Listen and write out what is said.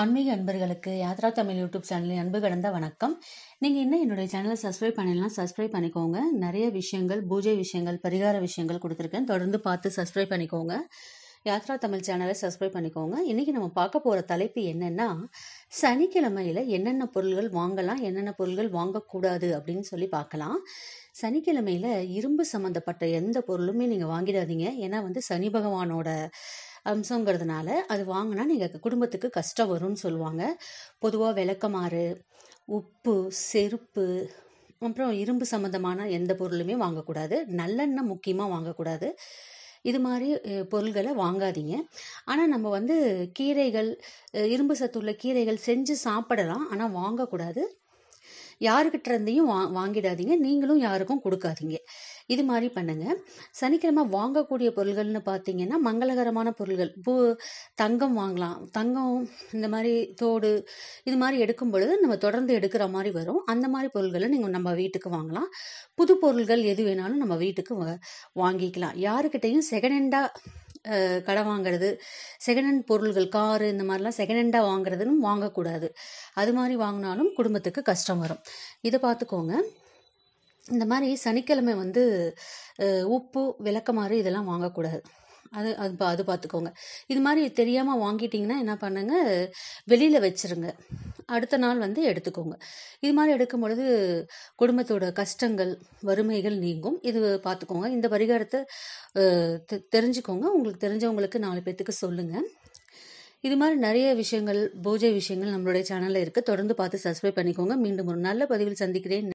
ஆன்மீக அன்பர்களுக்கு யாத்ரா தமிழ் யூடியூப் சேனலில் அன்பு கடந்த வணக்கம் நீங்கள் இன்னும் என்னுடைய சேனலை சப்ஸ்கிரைப் பண்ணலாம் சப்ஸ்கிரைப் பண்ணிக்கோங்க நிறைய விஷயங்கள் பூஜை விஷயங்கள் பரிகார விஷயங்கள் கொடுத்துருக்கேன் தொடர்ந்து பார்த்து சப்ஸ்கிரைப் பண்ணிக்கோங்க யாத்ரா தமிழ் சேனலை சப்ஸ்கிரைப் பண்ணிக்கோங்க இன்றைக்கி நம்ம பார்க்க போகிற தலைப்பு என்னென்னா சனிக்கிழமையில் என்னென்ன பொருள்கள் வாங்கலாம் என்னென்ன பொருள்கள் வாங்கக்கூடாது அப்படின்னு சொல்லி பார்க்கலாம் சனிக்கிழமையில் இரும்பு சம்மந்தப்பட்ட எந்த பொருளுமே நீங்கள் வாங்கிடாதீங்க ஏன்னா வந்து சனி பகவானோட அம்சங்கிறதுனால அது வாங்கினா நீங்கள் குடும்பத்துக்கு கஷ்டம் வரும்னு சொல்லுவாங்க பொதுவாக விளக்கமாறு உப்பு செருப்பு அப்புறம் இரும்பு சம்மந்தமான எந்த பொருளுமே வாங்கக்கூடாது நல்லெண்ணெய் முக்கியமாக வாங்கக்கூடாது இது மாதிரி பொருள்களை வாங்காதீங்க ஆனால் நம்ம வந்து கீரைகள் இரும்பு சத்துள்ள கீரைகள் செஞ்சு சாப்பிடலாம் ஆனால் வாங்கக்கூடாது யாருக்கிட்ட இருந்தையும் வா வாங்கிடாதீங்க நீங்களும் யாருக்கும் கொடுக்காதீங்க இது மாதிரி பண்ணுங்க சனிக்கிழமை வாங்கக்கூடிய பொருள்கள்னு பார்த்தீங்கன்னா மங்களகரமான பொருள்கள் பூ தங்கம் வாங்கலாம் தங்கம் இந்த மாதிரி தோடு இது மாதிரி எடுக்கும் பொழுது நம்ம தொடர்ந்து எடுக்கிற மாதிரி வரும் அந்த மாதிரி பொருள்களை நீங்கள் நம்ம வீட்டுக்கு வாங்கலாம் புது பொருள்கள் எது வேணாலும் நம்ம வீட்டுக்கு வாங்கிக்கலாம் யாருக்கிட்டையும் செகண்ட் ஹேண்டாக கடை வாங்குறது செகண்ட் ஹேண்ட் பொருள்கள் காரு இந்த மாதிரிலாம் செகண்ட் ஹேண்டாக வாங்குறதுன்னு வாங்கக்கூடாது அது மாதிரி வாங்கினாலும் குடும்பத்துக்கு கஷ்டம் வரும் இதை பார்த்துக்கோங்க இந்த மாதிரி சனிக்கிழமை வந்து உப்பு மாதிரி இதெல்லாம் வாங்கக்கூடாது அது அது அது பார்த்துக்கோங்க இது மாதிரி தெரியாமல் வாங்கிட்டிங்கன்னா என்ன பண்ணுங்க வெளியில் வச்சுருங்க அடுத்த நாள் வந்து எடுத்துக்கோங்க இது மாதிரி எடுக்கும் பொழுது குடும்பத்தோட கஷ்டங்கள் வறுமைகள் நீங்கும் இது பார்த்துக்கோங்க இந்த பரிகாரத்தை தெரிஞ்சுக்கோங்க உங்களுக்கு தெரிஞ்சவங்களுக்கு நாலு பேர்த்துக்கு சொல்லுங்கள் இது மாதிரி நிறைய விஷயங்கள் பூஜை விஷயங்கள் நம்மளுடைய சேனலில் இருக்குது தொடர்ந்து பார்த்து சப்ஸ்கிரைப் பண்ணிக்கோங்க மீண்டும் ஒரு நல்ல பதிவில் சந்திக்கிறேன்